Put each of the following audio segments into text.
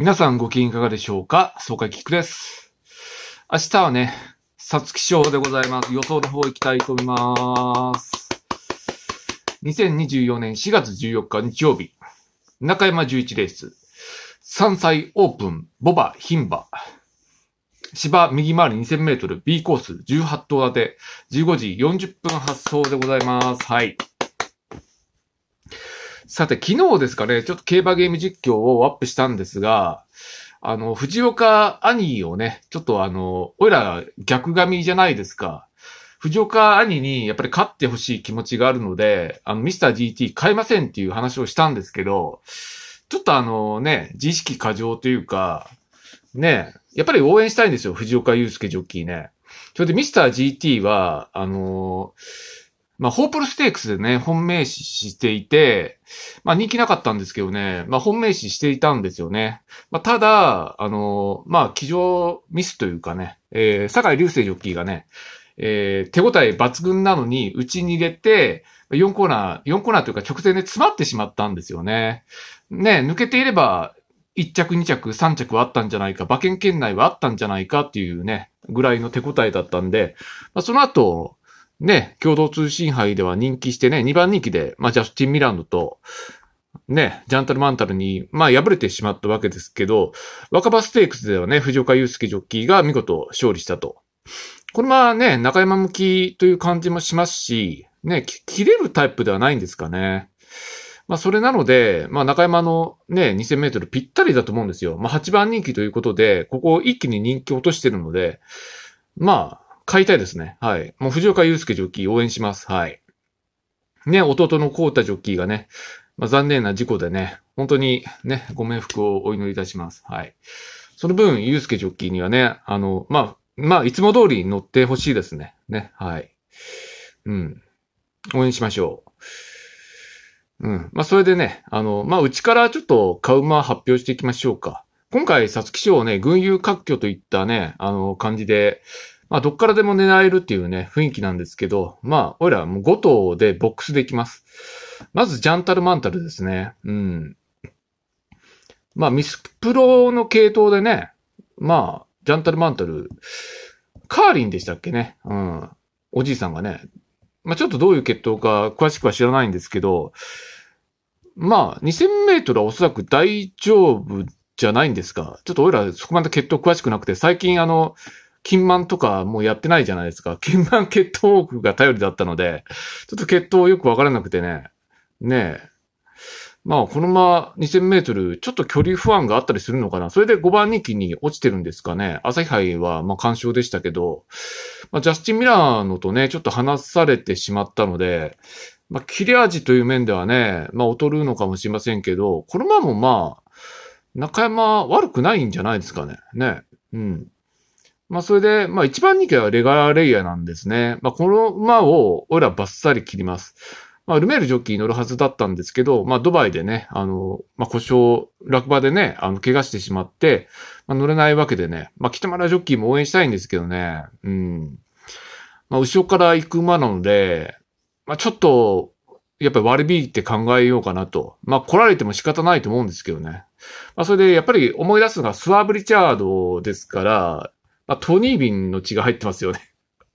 皆さんご機嫌いかがでしょうか総会キックです。明日はね、さつき賞でございます。予想の方行きたいと思います。2024年4月14日日曜日、中山11レース、3歳オープン、ボバ、ヒンバ、芝右回り2000メートル B コース18頭立て、15時40分発送でございます。はい。さて、昨日ですかね、ちょっと競馬ゲーム実況をアップしたんですが、あの、藤岡兄をね、ちょっとあの、おいら逆髪じゃないですか。藤岡兄にやっぱり勝ってほしい気持ちがあるので、あの、ミスター GT 買いませんっていう話をしたんですけど、ちょっとあのね、自意識過剰というか、ね、やっぱり応援したいんですよ、藤岡祐介ジョッキーね。それでミスター GT は、あのーまあ、ホープルステークスでね、本命視していて、まあ、人気なかったんですけどね、まあ、本命視していたんですよね。まあ、ただ、あのー、まあ、騎乗ミスというかね、えー、坂井流星ジョッキーがね、えー、手応え抜群なのに、うちに入れて、4コーナー、4コーナーというか直線で詰まってしまったんですよね。ね、抜けていれば、1着、2着、3着はあったんじゃないか、馬券圏内はあったんじゃないかっていうね、ぐらいの手応えだったんで、まあ、その後、ね、共同通信杯では人気してね、2番人気で、まあ、ジャスティン・ミランドと、ね、ジャンタルマンタルに、まあ、敗れてしまったわけですけど、若葉ステークスではね、藤岡祐介ジョッキーが見事勝利したと。これはね、中山向きという感じもしますし、ね、切れるタイプではないんですかね。まあ、それなので、まあ、中山のね、2000メートルぴったりだと思うんですよ。まあ、8番人気ということで、ここを一気に人気落としてるので、まあ、買いたいですね。はい。もう藤岡祐介ジョッキー応援します。はい。ね、弟のコータジョッキーがね、まあ、残念な事故でね、本当にね、ご冥福をお祈りいたします。はい。その分、祐介ジョッキーにはね、あの、まあ、まあ、いつも通りに乗ってほしいですね。ね、はい。うん。応援しましょう。うん。まあ、それでね、あの、まあ、うちからちょっと買う馬発表していきましょうか。今回、皐月賞をね、群雄割拠といったね、あの、感じで、まあ、どっからでも狙えるっていうね、雰囲気なんですけど、まあ、俺らはもう5頭でボックスできます。まず、ジャンタルマンタルですね。うん。まあ、ミスプロの系統でね、まあ、ジャンタルマンタル、カーリンでしたっけね。うん。おじいさんがね。まあ、ちょっとどういう決闘か詳しくは知らないんですけど、まあ、2000メートルはおそらく大丈夫じゃないんですか。ちょっと俺らそこまで決闘詳しくなくて、最近あの、金満とかもうやってないじゃないですか。金満血統王が頼りだったので、ちょっと血統よくわからなくてね。ねえ。まあ、このまま2000メートル、ちょっと距離不安があったりするのかな。それで5番人気に落ちてるんですかね。朝日杯は、まあ、干渉でしたけど、まあ、ジャスティン・ミラーのとね、ちょっと話されてしまったので、まあ、切れ味という面ではね、まあ、劣るのかもしれませんけど、このままもまあ、中山悪くないんじゃないですかね。ね。うん。まあそれで、まあ一番人気はレガーレイヤーなんですね。まあこの馬を、俺らバッサリ切ります。まあルメールジョッキー乗るはずだったんですけど、まあドバイでね、あの、まあ故障、落馬でね、あの、怪我してしまって、まあ乗れないわけでね、まあ北村ジョッキーも応援したいんですけどね、うん。まあ後ろから行く馬なので、まあちょっと、やっぱり割り引いて考えようかなと。まあ来られても仕方ないと思うんですけどね。まあそれでやっぱり思い出すのがスワーブリチャードですから、あ、トニービンの血が入ってますよね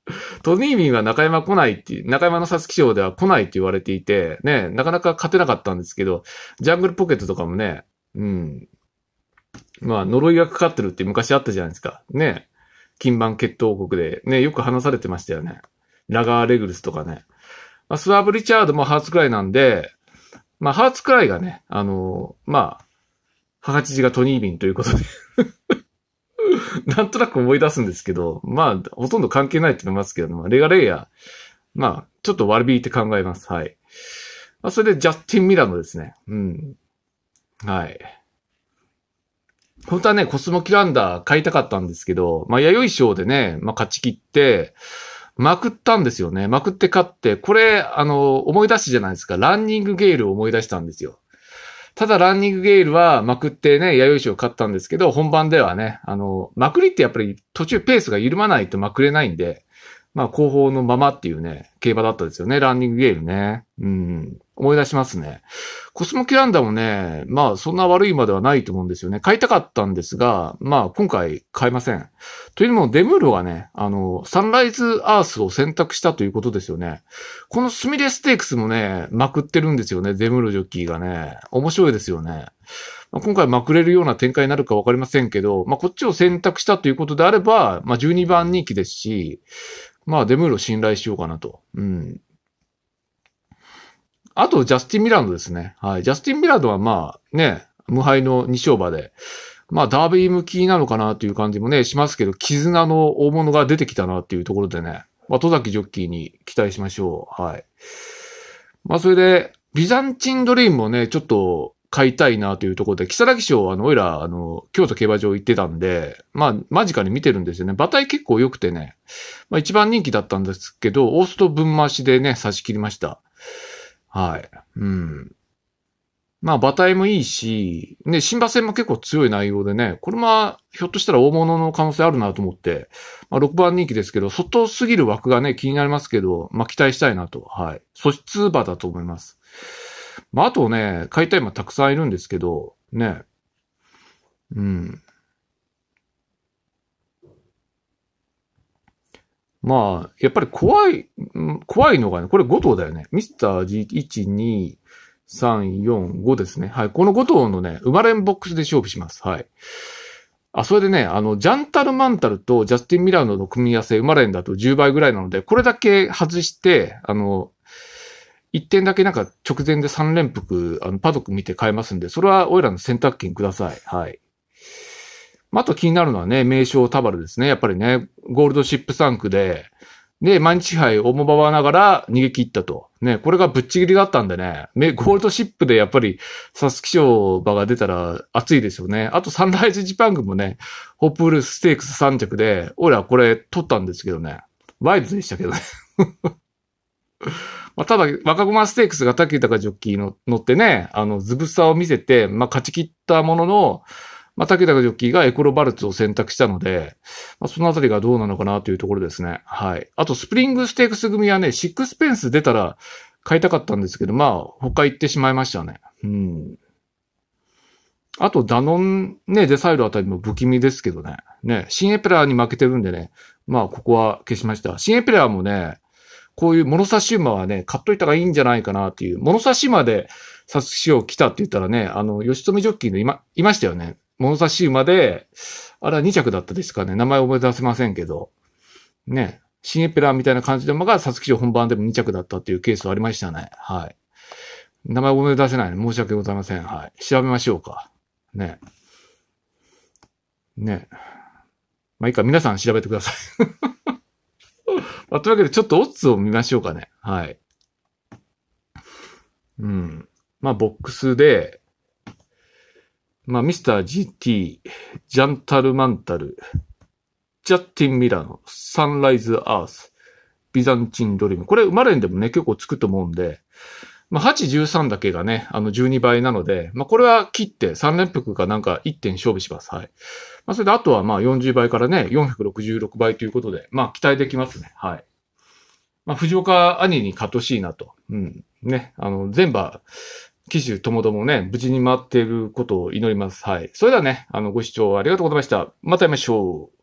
トニービンは中山来ないって、中山のサスキ賞では来ないって言われていて、ね、なかなか勝てなかったんですけど、ジャングルポケットとかもね、うん。まあ、呪いがかかってるって昔あったじゃないですか。ね。金盤決闘王国で、ね、よく話されてましたよね。ラガー・レグルスとかね。まあ、スワーブ・リチャードもハーツくらいなんで、まあ、ハーツくらいがね、あのー、まあ、母父がトニービンということで なんとなく思い出すんですけど、まあ、ほとんど関係ないと思いますけど、まレガレイヤー、まあ、ちょっと悪引いて考えます。はい。まあ、それでジャスティン・ミラノですね。うん。はい。本当はね、コスモキランダー買いたかったんですけど、まあ、弥生賞でね、まあ、勝ち切って、まくったんですよね。まくって勝って、これ、あの、思い出しじゃないですか。ランニングゲールを思い出したんですよ。ただランニングゲイルはまくってね、弥生賞を勝ったんですけど、本番ではね、あの、まくりってやっぱり途中ペースが緩まないとまくれないんで、まあ後方のままっていうね、競馬だったですよね。ランニングゲームね。うん。思い出しますね。コスモキランダもね、まあそんな悪いまではないと思うんですよね。買いたかったんですが、まあ今回買えません。というのもデムーロがね、あの、サンライズアースを選択したということですよね。このスミレステークスもね、まくってるんですよね。デムーロジョッキーがね。面白いですよね。まあ、今回まくれるような展開になるかわかりませんけど、まあこっちを選択したということであれば、まあ12番人気ですし、まあデムーロ信頼しようかなと。うん。あと、ジャスティン・ミランドですね。はい。ジャスティン・ミランドはまあ、ね、無敗の2勝馬で、まあ、ダービー向きなのかなという感じもね、しますけど、絆の大物が出てきたなっていうところでね、まあ、戸崎ジョッキーに期待しましょう。はい。まあ、それで、ビザンチンドリームもね、ちょっと、買いたいなというところで、木更木賞、あの、おいら、あの、京都競馬場行ってたんで、まあ、間近に見てるんですよね。馬体結構良くてね、まあ一番人気だったんですけど、オースト分回しでね、差し切りました。はい。うん。まあ、馬体もいいし、ね、新馬戦も結構強い内容でね、これも、ひょっとしたら大物の可能性あるなと思って、まあ、6番人気ですけど、外すぎる枠がね、気になりますけど、まあ、期待したいなと。はい。素質馬だと思います。まあ、あとね、買いたい馬たくさんいるんですけど、ね。うん。まあ、やっぱり怖い、怖いのがね、これ5頭だよね。ミスター G1、2、3、4、5ですね。はい。この5頭のね、生まれんボックスで勝負します。はい。あ、それでね、あの、ジャンタルマンタルとジャスティン・ミラーの組み合わせ生まれんだと10倍ぐらいなので、これだけ外して、あの、一点だけなんか直前で3連服、あの、パドック見て買えますんで、それはオイラの選択権ください。はい。あと気になるのはね、名称タバルですね。やっぱりね、ゴールドシップサンクで、で、毎日杯をもばわながら逃げ切ったと。ね、これがぶっちぎりだったんでね、ゴールドシップでやっぱり、サスキ賞場が出たら熱いですよね。あとサンライズジパングもね、ホップフルステークス3着で、俺はこれ取ったんですけどね、ワイルドでしたけどね。まあ、ただ、若駒ステークスが竹豊ジョッキーの乗ってね、あの、ずぶさを見せて、まあ、勝ち切ったものの、まあ、竹田ジョッキーがエコロバルツを選択したので、まあ、そのあたりがどうなのかなというところですね。はい。あと、スプリングステークス組はね、シックスペンス出たら買いたかったんですけど、まあ、他行ってしまいましたね。うん。あと、ダノン、ね、デサイドあたりも不気味ですけどね。ね、新エペラーに負けてるんでね、まあ、ここは消しました。新エペラーもね、こういう物差し馬はね、買っといた方がいいんじゃないかなっていう、物差し馬でサ月シ来たって言ったらね、あの、吉富ジョッキーのいま、いましたよね。物差し馬で、あれは2着だったですかね。名前覚え出せませんけど。ね。新エペラーみたいな感じで馬が、サツキ賞本番でも2着だったっていうケースはありましたね。はい。名前思い出せない、ね、申し訳ございません。はい。調べましょうか。ね。ね。まあいいか、皆さん調べてくださいまあ、というわけで、ちょっとオッズを見ましょうかね。はい。うん。まあ、ボックスで、まあ、ミスター GT、ジャンタルマンタル、ジャッティン・ミラノ、サンライズ・アース、ビザンチン・ドリーム。これ、生まれんでもね、結構つくと思うんで、まあ、8、13だけがね、あの12倍なので、まあ、これは切って3連複かなんか1点勝負します。はい。まあ、それであとはまあ40倍からね、466倍ということで、まあ、期待できますね。はい。まあ、藤岡兄に勝ってほしいなと。うん。ね。あの、全部、騎手ともどもね、無事に回っていることを祈ります。はい。それではね、あの、ご視聴ありがとうございました。また会いましょう。